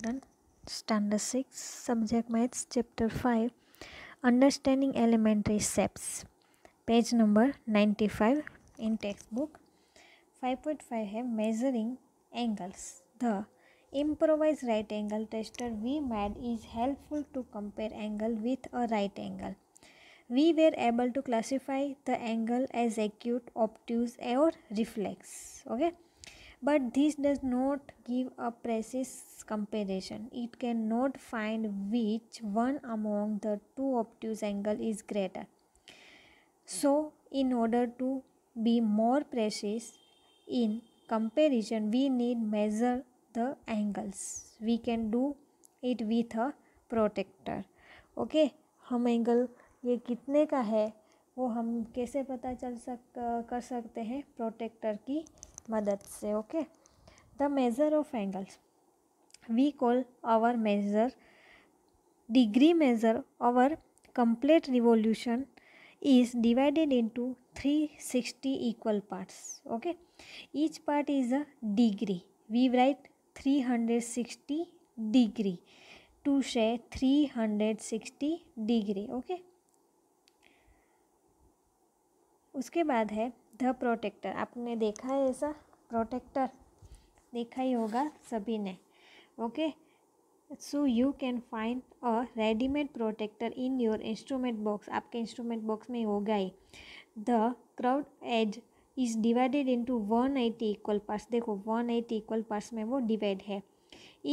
Then Standard 6, Subject Maths, Chapter 5, Understanding Elementary Steps, page number 95 in textbook. 5.5 have measuring angles. The improvised right angle tester we made is helpful to compare angle with a right angle. We were able to classify the angle as acute, obtuse or reflex. Okay. but this does not give a precise comparison it cannot find which one among the two obtuse angle is greater so in order to be more precise in comparison we need measure the angles we can do it with a protector okay okay, हम angle ये कितने का है वो हम कैसे पता चल सक कर सकते हैं प्रोटेक्टर की मदद से okay the measure of angles we call our measure degree measure our complete revolution is divided into three sixty equal parts okay each part is a degree we write three hundred sixty degree to शे three hundred sixty degree okay उसके बाद है the protector आपने देखा है ऐसा protector देखा ही होगा सभी ने okay so you can find a readymade protector in your instrument box आपके इंस्ट्रूमेंट बॉक्स में होगा ही the curved edge is divided into one eighty equal parts देखो वन एटी इक्वल पार्ट्स में वो डिवाइड है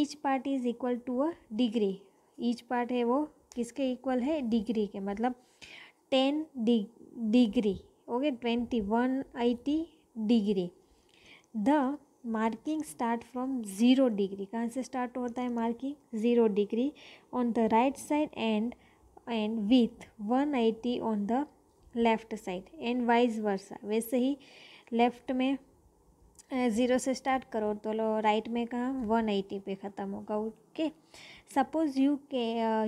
each part is equal to a degree each part है वो किसके इक्वल है डिग्री के मतलब ten degree okay twenty one 2180 degree the marking start from zero degree कहाँ से स्टार्ट होता है marking zero degree on the right side and end with one eighty on the left side and vice versa वैसे ही left में zero से start करो तो लो राइट में कहाँ वन एटी पे ख़त्म होगा ओके सपोज़ यू के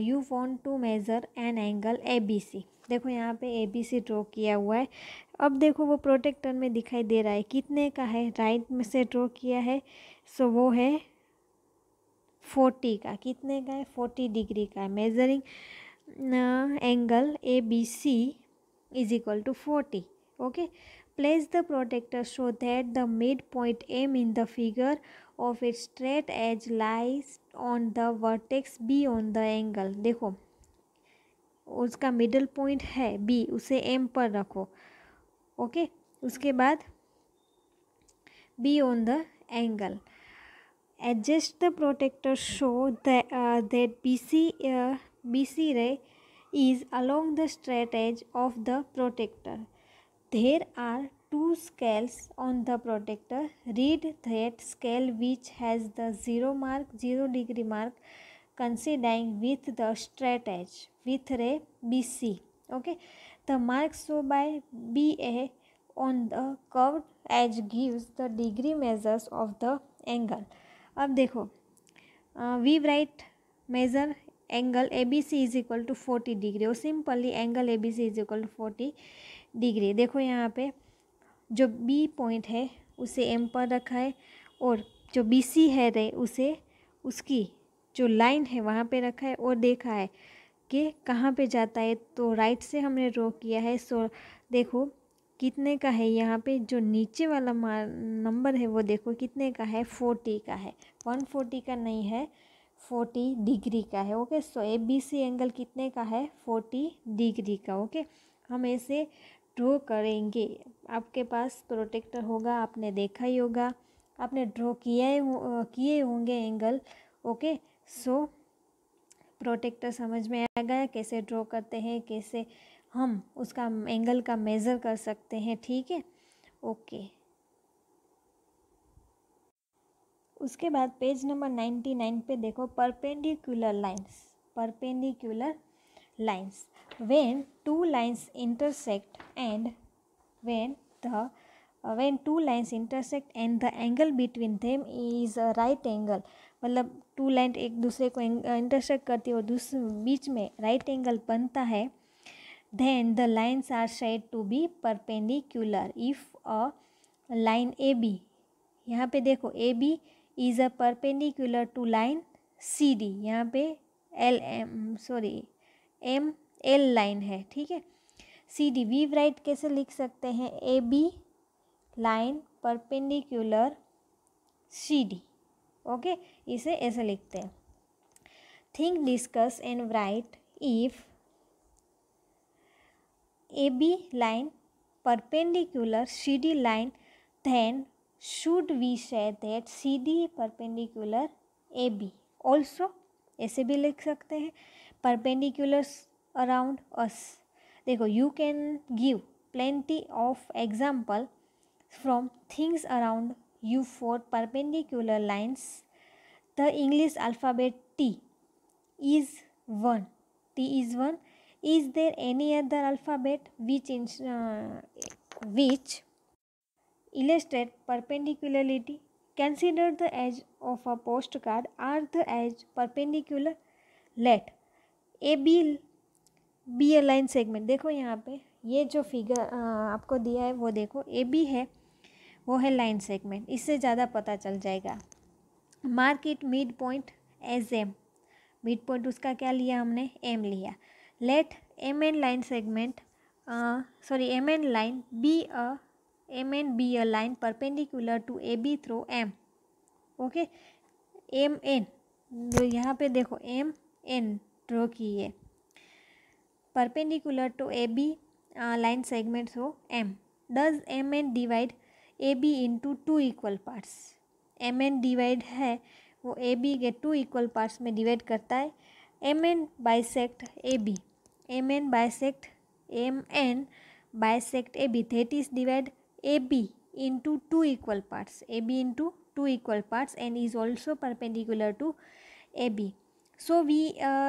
you want to measure an angle A B C देखो यहाँ पे ए बी सी ड्रॉ किया हुआ है अब देखो वो प्रोटेक्टर में दिखाई दे रहा है कितने का है राइट में से ड्रॉ किया है सो वो है फोर्टी का कितने का है फोर्टी डिग्री का है measuring angle A B C is equal to forty okay place the protector show that the mid point M in the figure of it straight edge lies on the vertex B on the angle देखो उसका middle point है B उसे M पर रखो okay उसके बाद B on the angle adjust the protector show that B C B C ray is along the straight as of the protractor there are two scales on the protractor read that scale which has the zero mark zero degree mark coinciding with the straight edge with ray B C okay the marks show by B A on the curve edge gives the degree measures of the angle अब देखो we write measure angle A B C is equal to forty degree और simply angle A B C is equal to forty degree देखो यहाँ पे जो B point है उसे M पर रखा है और जो बी सी है रे उसे उसकी जो लाइन है वहाँ पे रखा है और देखा है कि कहाँ पे जाता है तो राइट से हमने ड्रॉ किया है सो देखो कितने का है यहाँ पे जो नीचे वाला नंबर है वो देखो कितने का है फोर्टी का है वन फोर्टी का नहीं है फोर्टी डिग्री का है okay so A B C angle कितने का है फोर्टी डिग्री का ओके हम ऐसे ड्रॉ करेंगे आपके पास प्रोटेक्टर होगा आपने देखा ही होगा आपने ड्रॉ किया किए होंगे एंगल ओके सो प्रोटेक्टर समझ में आ गया कैसे ड्रॉ करते हैं कैसे हम उसका एंगल का मेज़र कर सकते हैं ठीक है ओके उसके बाद पेज नंबर नाइन्टी नाइन पे देखो perpendicular lines perpendicular lines when two lines intersect and when the when two lines intersect and the angle between them is a right angle मतलब टू लाइन एक दूसरे को intersect uh, करती है और दूसरे बीच में राइट एंगल बनता है then the lines are said to be perpendicular if a line A B यहाँ पे देखो A B is a perpendicular to line C D यहाँ पे L M sorry M L line है ठीक है सी डी वी राइट कैसे लिख सकते हैं A B line perpendicular C D okay इसे ऐसे लिखते हैं think discuss and write if A B line perpendicular C D line then should we say that C D perpendicular A B also ऐसे भी लिख सकते हैं परपेंडिकुलर अराउंड अस देखो you can give plenty of example from things around you for perpendicular lines. The English alphabet T is one T is one Is there any other alphabet which, in, uh, which illustrate perpendicularity? Consider the edge of a postcard. Are the edge perpendicular? Let a b B a line segment देखो यहाँ पे ये जो figure आपको दिया है वो देखो ए बी है वो है लाइन सेगमेंट इससे ज़्यादा पता चल जाएगा mark it mid point as M mid point उसका क्या लिया हमने एम लिया let M N line segment sorry M N line be a M N be a line perpendicular to A B through M okay M N जो यहाँ पे देखो M N draw की है perpendicular to A B line segment through M does M N divide A B into two equal parts M N divide है वो A B के two equal parts में डिवाइड करता है M N bisect A B M N bisect M N bisect A B that is divide A B into two equal parts A B into two equal parts and is also perpendicular to A B so we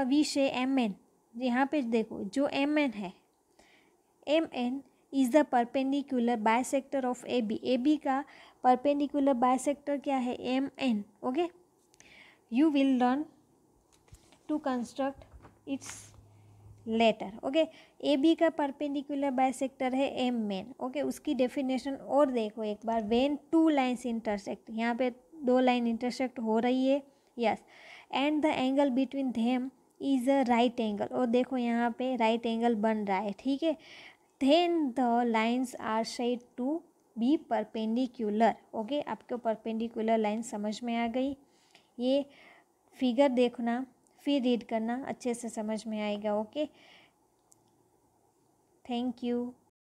we say M N यहाँ पे देखो जो M N है M N is the perpendicular bisector of A B A B का perpendicular bisector क्या है M N okay you will learn to construct its later okay A B का perpendicular bisector है M N okay उसकी definition और देखो एक बार वेन टू लाइन्स इंटरसेक्ट यहाँ पे दो लाइन इंटरसेक्ट हो रही है yes and the angle between them is a right angle और देखो यहाँ पे राइट right एंगल बन रहा है ठीक है then the lines are said to be perpendicular okay आपको perpendicular line समझ में आ गई ये figure देखना फिर रीड करना अच्छे से समझ में आएगा ओके थैंक यू